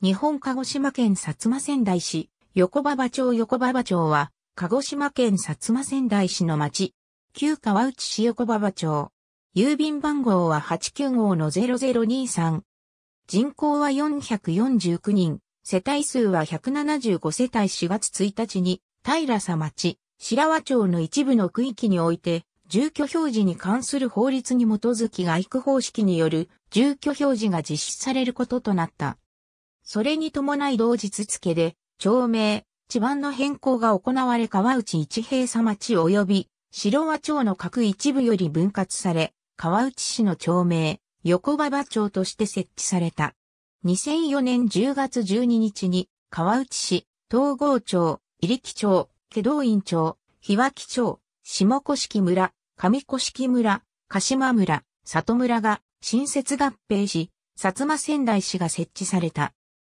日本鹿児島県薩摩仙台市、横馬場町横馬場町は、鹿児島県薩摩仙台市の町、旧川内市横馬場町。郵便番号は89号の0023。人口は449人、世帯数は175世帯4月1日に、平佐町、白和町の一部の区域において、住居表示に関する法律に基づき外区方式による住居表示が実施されることとなった。それに伴い同日付で、町名、地盤の変更が行われ川内一平佐町及び白和町の各一部より分割され、川内市の町名、横馬場町として設置された。2004年10月12日に、川内市、東郷町、入木町、祁道院町、日脇町、下古式村、上古式村、鹿島村、里村が新設合併し、薩摩仙台市が設置された。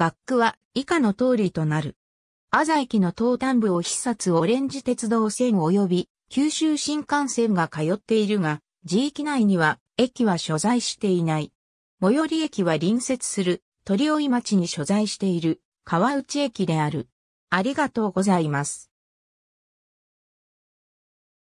学区は以下の通りとなる。朝駅の東端部を必殺オレンジ鉄道線及び九州新幹線が通っているが、地域内には駅は所在していない。最寄り駅は隣接する鳥追町に所在している川内駅である。ありがとうございます。